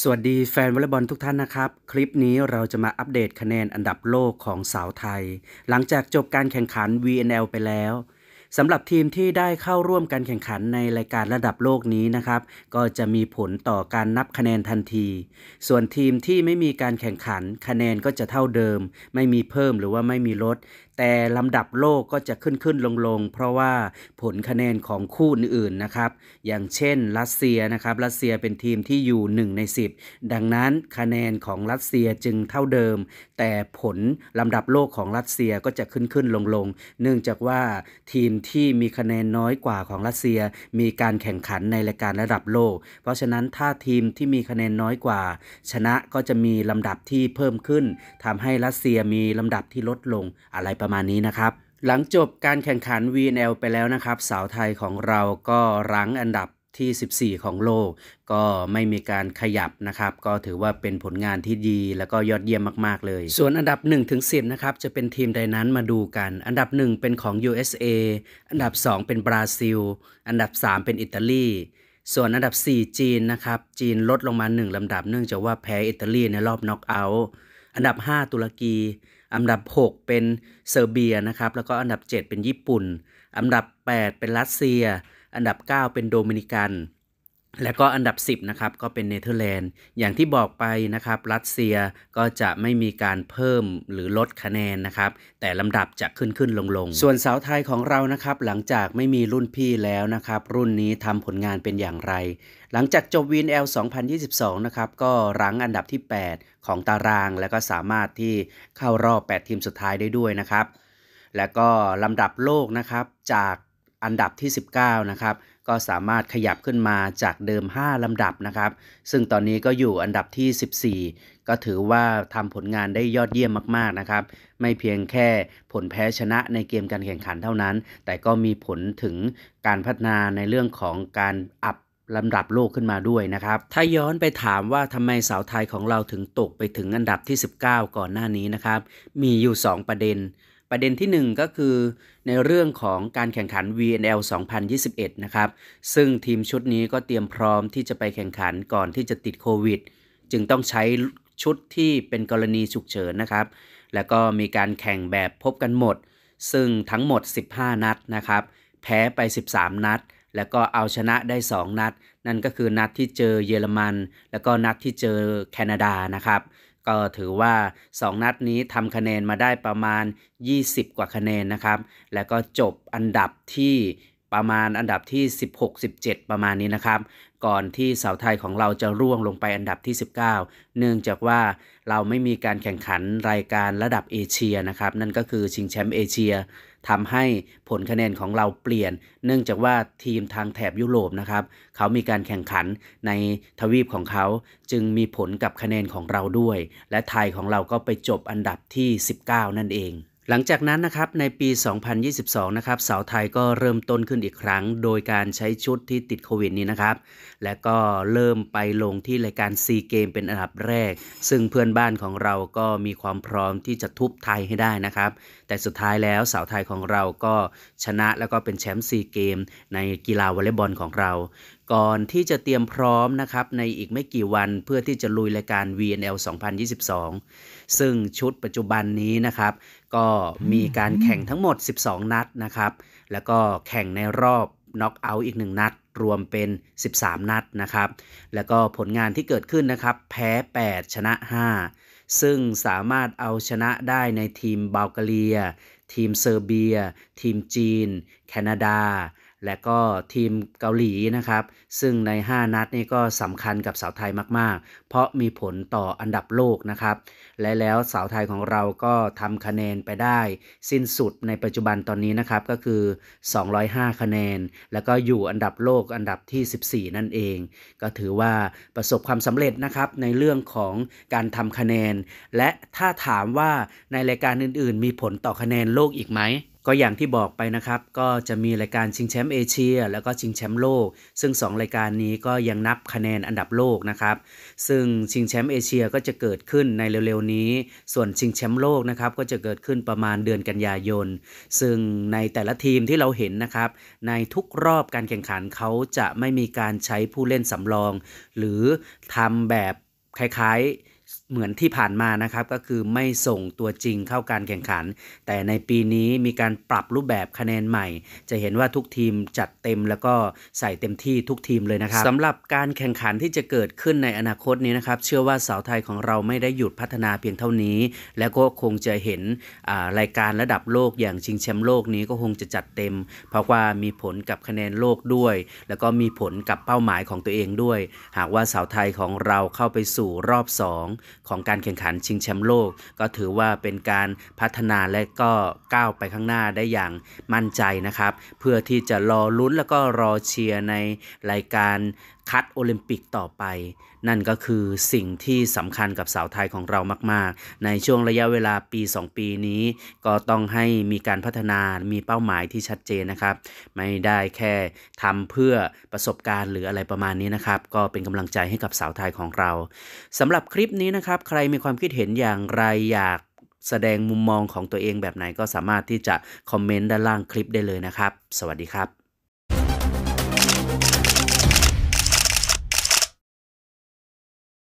สวัสดีแฟนวอลเลย์บอลทุกท่านนะครับ คลิปนี้เราจะมาอัปเดตคะแนนอันดับโลกของสาวไทย หลังจากจบการแข่งขัน VNL ไปแล้วสำหรับทีมที่ได้เข้าร่วมการแข่งขันในรายการระดับโลกนี้นะครับ ก็จะมีผลต่อการนับคะแนนทันที ส่วนทีมที่ไม่มีการแข่งขันคะแนนก็จะเท่าเดิม ไม่มีเพิ่มหรือว่าไม่มีลดแต่ลำดับโลกก็จะขึ้นขึ้นลงลงเพราะว่าผลคะแนนของคู่อื่นๆนะครับ อย่างเช่น รัสเซียนะครับรัสเซียเป็นทีมที่อยู่1ใน10 ดังนั้นคะแนนของรัสเซียจึงเท่าเดิม แต่ผลลำดับโลกของรัสเซียก็จะขึ้นขึ้นลงลงเนื่องจากว่าทีมที่มีคะแนนน้อยกว่าของรัสเซีย มีการแข่งขันในรายการระดับโลก เพราะฉะนั้นถ้าทีมที่มีคะแนนน้อยกว่า ชนะก็จะมีลำดับที่เพิ่มขึ้นทำให้รัสเซียมีลำดับที่ลดลงอะไรประมาณนี้นะครับ หลังจบการแข่งขัน VNL ไปแล้วนะครับ สาวไทยของเราก็รั้งอันดับที่ 14 ของโลก ก็ไม่มีการขยับนะครับ ก็ถือว่าเป็นผลงานที่ดีแล้วก็ยอดเยี่ยมมาก ๆเลย ส่วนอันดับ1ถึง10 นะครับ จะเป็นทีมใดนั้นมาดูกัน อันดับ 1 เป็นของ USA อันดับ 2 เป็นบราซิล อันดับ 3 เป็นอิตาลี ส่วนอันดับ 4 จีนนะครับ จีนลดลงมา 1ลำดับเนื่องจากว่าแพ้อิตาลีในรอบน็อกเอาท์อันดับ 5 ตุรกีอันดับ 6 เป็นเซอร์เบียนะครับ แล้วก็อันดับ 7 เป็นญี่ปุ่นอันดับ 8 เป็นรัสเซีย อันดับ 9 เป็นโดมินิกันและก็อันดับ 10นะครับก็เป็นเนเธอร์แลนด์อย่างที่บอกไปนะครับรัสเซียก็จะไม่มีการเพิ่มหรือลดคะแนนนะครับ แต่ลำดับจะขึ้นขึ้นลงลง ส่วนสาวไทยของเรานะครับ หลังจากไม่มีรุ่นพี่แล้วนะครับ รุ่นนี้ทำผลงานเป็นอย่างไร หลังจากจบ VNL 2022นะครับก็รั้งอันดับที่ 8 ของตาราง และก็สามารถที่เข้ารอบ 8 ทีมสุดท้ายได้ด้วยนะครับ และก็ลำดับโลกนะครับจากอันดับที่ 19 นะครับก็สามารถขยับขึ้นมาจากเดิม 5 ลำดับนะครับ ซึ่งตอนนี้ก็อยู่อันดับที่ 14 ก็ถือว่าทำผลงานได้ยอดเยี่ยมมากๆนะครับไม่เพียงแค่ผลแพ้ชนะในเกมการแข่งขันเท่านั้น แต่ก็มีผลถึงการพัฒนาในเรื่องของการอัพลำดับโลกขึ้นมาด้วยนะครับ ถ้าย้อนไปถามว่าทำไมสาวไทยของเราถึงตกไปถึงอันดับที่ 19 ก่อนหน้านี้นะครับ มีอยู่ 2 ประเด็นประเด็นที่ 1 ก็คือในเรื่องของการแข่งขัน VNL 2021นะครับซึ่งทีมชุดนี้ก็เตรียมพร้อมที่จะไปแข่งขันก่อนที่จะติดโควิด จึงต้องใช้ชุดที่เป็นกรณีฉุกเฉินนะครับ แล้วก็มีการแข่งแบบพบกันหมด ซึ่งทั้งหมด 15 นัดนะครับ แพ้ไป 13 นัดแล้วก็เอาชนะได้ 2 นัดนั่นก็คือนัดที่เจอเยอรมัน แล้วก็นัดที่เจอแคนาดานะครับก็ถือว่า 2 นัดนี้ทำคะแนนมาได้ประมาณ 20 กว่าคะแนนนะครับ แล้วก็จบอันดับที่ประมาณอันดับที่ 16-17 ประมาณนี้นะครับ ก่อนที่สาวไทยของเราจะร่วงลงไปอันดับที่ 19 เนื่องจากว่าเราไม่มีการแข่งขันรายการระดับเอเชียนะครับ นั่นก็คือชิงแชมป์เอเชียทำให้ผลคะแนนของเราเปลี่ยน เนื่องจากว่าทีมทางแถบยุโรปนะครับ เขามีการแข่งขันในทวีปของเขา จึงมีผลกับคะแนนของเราด้วย และไทยของเราก็ไปจบอันดับที่ 19 นั่นเองหลังจากนั้นนะครับในปี 2022นะครับสาวไทยก็เริ่มต้นขึ้นอีกครั้งโดยการใช้ชุดที่ติดโควิดนี้นะครับและก็เริ่มไปลงที่รายการซีเกมเป็นอันดับแรกซึ่งเพื่อนบ้านของเราก็มีความพร้อมที่จะทุบไทยให้ได้นะครับแต่สุดท้ายแล้วสาวไทยของเราก็ชนะแล้วก็เป็นแชมป์ซีเกมในกีฬาวอลเลย์บอลของเราก่อนที่จะเตรียมพร้อมนะครับ ในอีกไม่กี่วันเพื่อที่จะลุยรายการ VNL 2022 ซึ่งชุดปัจจุบันนี้นะครับ ก็มีการแข่งทั้งหมด 12 นัดนะครับ แล้วก็แข่งในรอบน็อกเอาท์อีก 1 นัด รวมเป็น 13 นัดนะครับ แล้วก็ผลงานที่เกิดขึ้นนะครับ แพ้ 8 ชนะ 5 ซึ่งสามารถเอาชนะได้ในทีมบัลกเรีย ทีมเซอร์เบีย ทีมจีน แคนาดาและก็ทีมเกาหลีนะครับ ซึ่งใน 5 นัดนี้ก็สำคัญกับสาวไทยมากๆ เพราะมีผลต่ออันดับโลกนะครับ และแล้วสาวไทยของเราก็ทำคะแนนไปได้ สิ้นสุดในปัจจุบันตอนนี้นะครับ ก็คือ 205 คะแนน แล้วก็อยู่อันดับโลกอันดับที่ 14 นั่นเอง ก็ถือว่าประสบความสำเร็จนะครับ ในเรื่องของการทำคะแนน และถ้าถามว่าในรายการอื่นๆ มีผลต่อคะแนนโลกอีกไหมก็อย่างที่บอกไปนะครับก็จะมีรายการชิงแชมป์เอเชีย แล้วก็ชิงแชมป์โลก ซึ่ง 2 รายการนี้ก็ยังนับคะแนนอันดับโลกนะครับ ซึ่งชิงแชมป์เอเชียก็จะเกิดขึ้นในเร็วๆนี้ ส่วนชิงแชมป์โลกนะครับก็จะเกิดขึ้นประมาณเดือนกันยายนซึ่งในแต่ละทีมที่เราเห็นนะครับ ในทุกรอบการแข่งขันเขาจะไม่มีการใช้ผู้เล่นสำรอง หรือทำแบบคล้ายๆเหมือนที่ผ่านมานะครับก็คือไม่ส่งตัวจริงเข้าการแข่งขัน แต่ในปีนี้มีการปรับรูปแบบคะแนนใหม่ จะเห็นว่าทุกทีมจัดเต็มแล้วก็ใส่เต็มที่ทุกทีมเลยนะครับสำหรับการแข่งขันที่จะเกิดขึ้นในอนาคตนี้นะครับเชื่อว่าสาวไทยของเราไม่ได้หยุดพัฒนาเพียงเท่านี้ แล้วก็คงจะเห็นรายการระดับโลกอย่างชิงแชมป์โลกนี้ก็คงจะจัดเต็ม เพราะว่ามีผลกับคะแนนโลกด้วย แล้วก็มีผลกับเป้าหมายของตัวเองด้วย หากว่าสาวไทยของเราเข้าไปสู่รอบ2ของการแข่งขันชิงแชมป์โลกก็ถือว่าเป็นการพัฒนาและก็ก้าวไปข้างหน้าได้อย่างมั่นใจนะครับ เพื่อที่จะรอลุ้นแล้วก็รอเชียร์ในรายการคัดโอลิมปิกต่อไป นั่นก็คือสิ่งที่สำคัญกับสาวไทยของเรามากๆ ในช่วงระยะเวลาปี 2 ปีนี้ ก็ต้องให้มีการพัฒนา มีเป้าหมายที่ชัดเจนนะครับ ไม่ได้แค่ทำเพื่อประสบการณ์ หรืออะไรประมาณนี้นะครับ ก็เป็นกำลังใจให้กับสาวไทยของเราสำหรับคลิปนี้นะครับ ใครมีความคิดเห็นอย่างไรอยากแสดงมุมมองของตัวเองแบบไหนก็สามารถที่จะคอมเมนต์ด้านล่างคลิปได้เลยนะครับ สวัสดีครับ